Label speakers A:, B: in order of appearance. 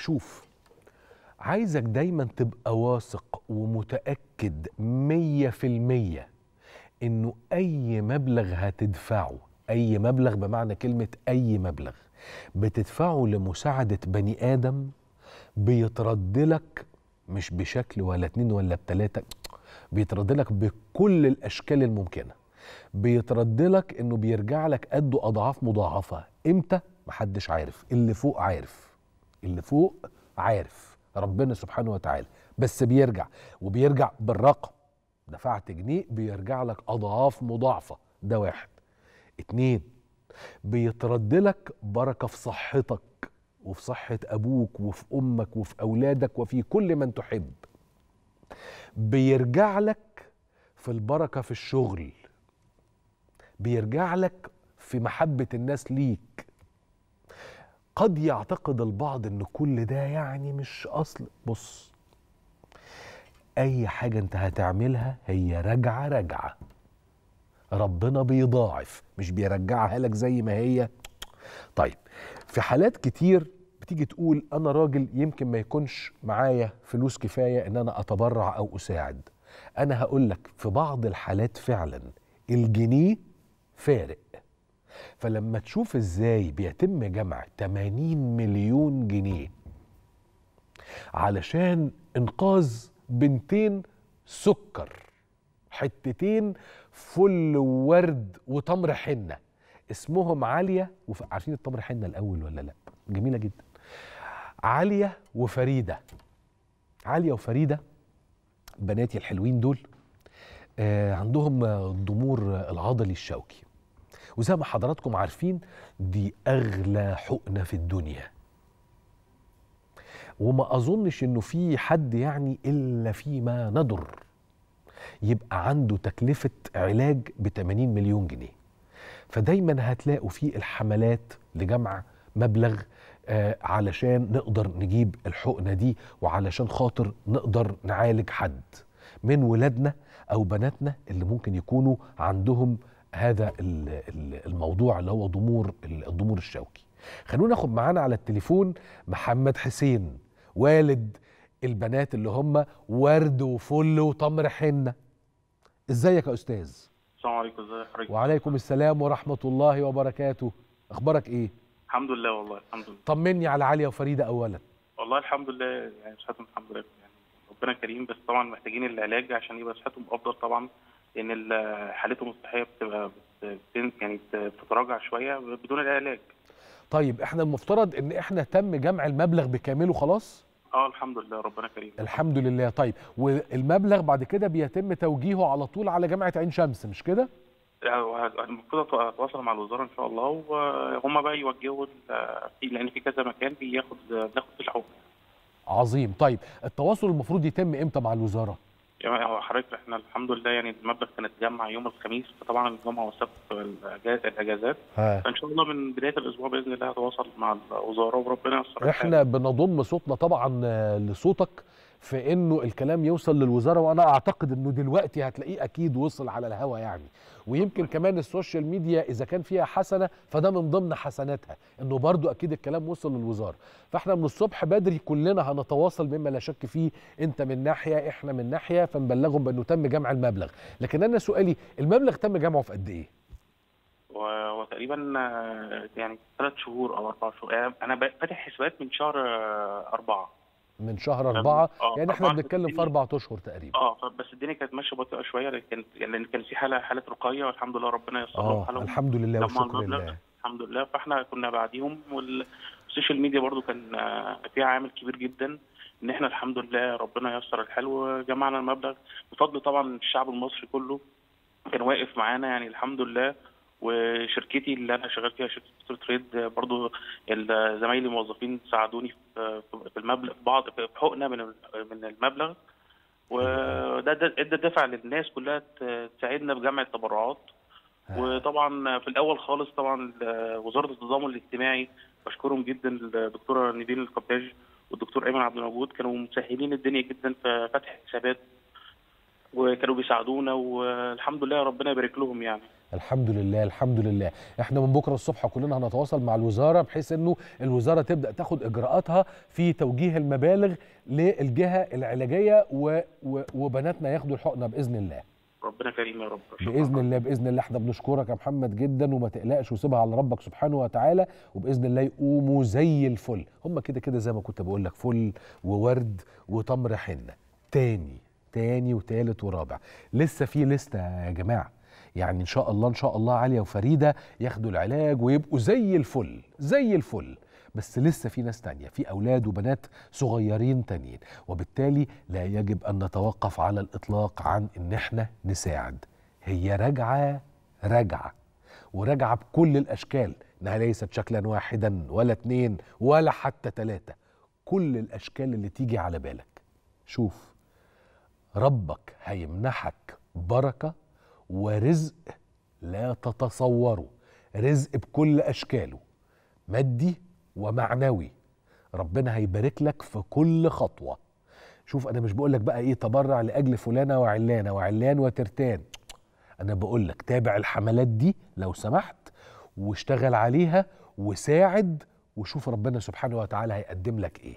A: شوف عايزك دايما تبقى واثق ومتأكد مية في المية إنه أي مبلغ هتدفعه أي مبلغ بمعنى كلمة أي مبلغ بتدفعه لمساعدة بني آدم بيترد لك مش بشكل ولا اتنين ولا بتلاتة بيترد لك بكل الأشكال الممكنة بيترد لك إنه بيرجع لك قده أضعاف مضاعفة إمتى؟ محدش عارف اللي فوق عارف اللي فوق عارف ربنا سبحانه وتعالى بس بيرجع وبيرجع بالرقم دفعت جنيه بيرجع لك اضعاف مضاعفه ده واحد اتنين بيترد لك بركه في صحتك وفي صحه ابوك وفي امك وفي اولادك وفي كل من تحب بيرجع لك في البركه في الشغل بيرجع لك في محبه الناس ليك قد يعتقد البعض ان كل ده يعني مش اصل بص اي حاجه انت هتعملها هي راجعه راجعه ربنا بيضاعف مش بيرجعها لك زي ما هي طيب في حالات كتير بتيجي تقول انا راجل يمكن ما يكونش معايا فلوس كفايه ان انا اتبرع او اساعد انا هقول لك في بعض الحالات فعلا الجنيه فارق فلما تشوف ازاي بيتم جمع 80 مليون جنيه علشان انقاذ بنتين سكر حتتين فل وورد وتمر حنه اسمهم عاليه وف... عارفين التمر حنه الاول ولا لا جميله جدا عاليه وفريده عاليه وفريده بناتي الحلوين دول آه، عندهم الضمور العضلي الشوكي وزي ما حضراتكم عارفين دي اغلى حقنه في الدنيا وما اظنش انه في حد يعني الا فيما ندر يبقى عنده تكلفه علاج ب 80 مليون جنيه فدايما هتلاقوا في الحملات لجمع مبلغ آه، علشان نقدر نجيب الحقنه دي وعلشان خاطر نقدر نعالج حد من ولادنا او بناتنا اللي ممكن يكونوا عندهم هذا الموضوع اللي هو ضمور الضمور الشوكي خلونا ناخد معانا على التليفون محمد حسين والد البنات اللي هم ورد وفل وتمر حنه ازيك يا استاذ
B: السلام عليكم ازي
A: حضرتك وعليكم السلام ورحمه الله وبركاته اخبارك ايه
B: الحمد لله والله الحمد لله
A: طمني على عليا وفريده اولا
B: والله الحمد لله يعني صحتهم الحمد لله يعني ربنا كريم بس طبعا محتاجين العلاج عشان يبقى صحتهم افضل طبعا ان حالته الصحيه بتبقى يعني بتتراجع شويه بدون العلاج
A: طيب احنا المفترض ان احنا تم جمع المبلغ بكامله خلاص
B: اه الحمد لله ربنا كريم
A: الحمد لله طيب والمبلغ بعد كده بيتم توجيهه على طول على جامعه عين شمس مش كده
B: آه، المفروض اتواصل مع الوزاره ان شاء الله وهم بقى يوجهوا لان في كذا مكان بياخد بناخد في الحكم
A: عظيم طيب التواصل المفروض يتم امتى مع الوزاره
B: يعني هو حضرتك احنا الحمد لله يعني المبلغ كان اتجمع يوم الخميس فطبعا الجمعه والسبت الاجازات الاجازات فان شاء الله من بدايه الاسبوع باذن الله هتواصل مع الوزاره وربنا
A: ييسر احنا بنضم صوتنا طبعا لصوتك في انه الكلام يوصل للوزاره وانا اعتقد انه دلوقتي هتلاقيه اكيد وصل على الهوا يعني ويمكن كمان السوشيال ميديا اذا كان فيها حسنه فده من ضمن حسناتها انه برضو اكيد الكلام وصل للوزاره فاحنا من الصبح بدري كلنا هنتواصل مما لا شك فيه انت من ناحيه احنا من ناحيه فنبلغهم بانه تم جمع المبلغ لكن انا سؤالي المبلغ تم جمعه في قد ايه؟
B: وتقريبا آه، يعني ثلاث شهور او اربع شهور انا فاتح حسابات من شهر آه، اربعه
A: من شهر أربعة آه، يعني احنا بنتكلم في أربع أشهر تقريبا
B: اه بس الدنيا كانت ماشية بطيئة شوية لكن يعني كان في حالة حالة رقية والحمد لله ربنا يسرها آه الحمد لله والشكر لله الحمد لله فاحنا كنا بعديهم والسوشيال ميديا برضو كان آه، فيها عامل كبير جدا ان احنا الحمد لله ربنا يسر الحال وجمعنا المبلغ بفضل طبعا الشعب المصري كله كان واقف معانا يعني الحمد لله وشركتي اللي انا شغال فيها شركه تريد برضو زمايلي الموظفين ساعدوني مبلغ بعض حقنه من من المبلغ وده ادى دفع للناس كلها تساعدنا بجمع التبرعات آه. وطبعا في الاول خالص طبعا وزاره التضامن الاجتماعي بشكرهم جدا الدكتوره نيبين القباج والدكتور ايمن عبد الموجود كانوا مسهلين الدنيا جدا في فتح حسابات وكانوا بيساعدونا والحمد لله ربنا يبارك لهم يعني
A: الحمد لله الحمد لله احنا من بكره الصبح كلنا هنتواصل مع الوزاره بحيث انه الوزاره تبدا تاخد اجراءاتها في توجيه المبالغ للجهه العلاجيه و... و... وبناتنا ياخدوا الحقنه باذن الله
B: ربنا كريم يا رب
A: باذن الله باذن الله احنا بنشكرك يا محمد جدا وما تقلقش وسيبها على ربك سبحانه وتعالى وباذن الله يقوموا زي الفل هم كده كده زي ما كنت بقول لك فل وورد وتمر حنه تاني تاني وتالت ورابع لسه في لسته يا جماعه يعني ان شاء الله ان شاء الله عاليه وفريده ياخدوا العلاج ويبقوا زي الفل زي الفل بس لسه في ناس تانية في أولاد وبنات صغيرين تانيين وبالتالي لا يجب أن نتوقف على الإطلاق عن إن إحنا نساعد هي راجعة راجعة وراجعة بكل الأشكال إنها ليست شكلا واحدا ولا اتنين ولا حتى تلاتة كل الأشكال اللي تيجي على بالك شوف ربك هيمنحك بركة ورزق لا تتصوره رزق بكل اشكاله مادي ومعنوي ربنا هيبارك لك في كل خطوه شوف انا مش بقول لك بقى ايه تبرع لاجل فلانه وعلانه وعلان وترتان انا بقول لك تابع الحملات دي لو سمحت واشتغل عليها وساعد وشوف ربنا سبحانه وتعالى هيقدم لك ايه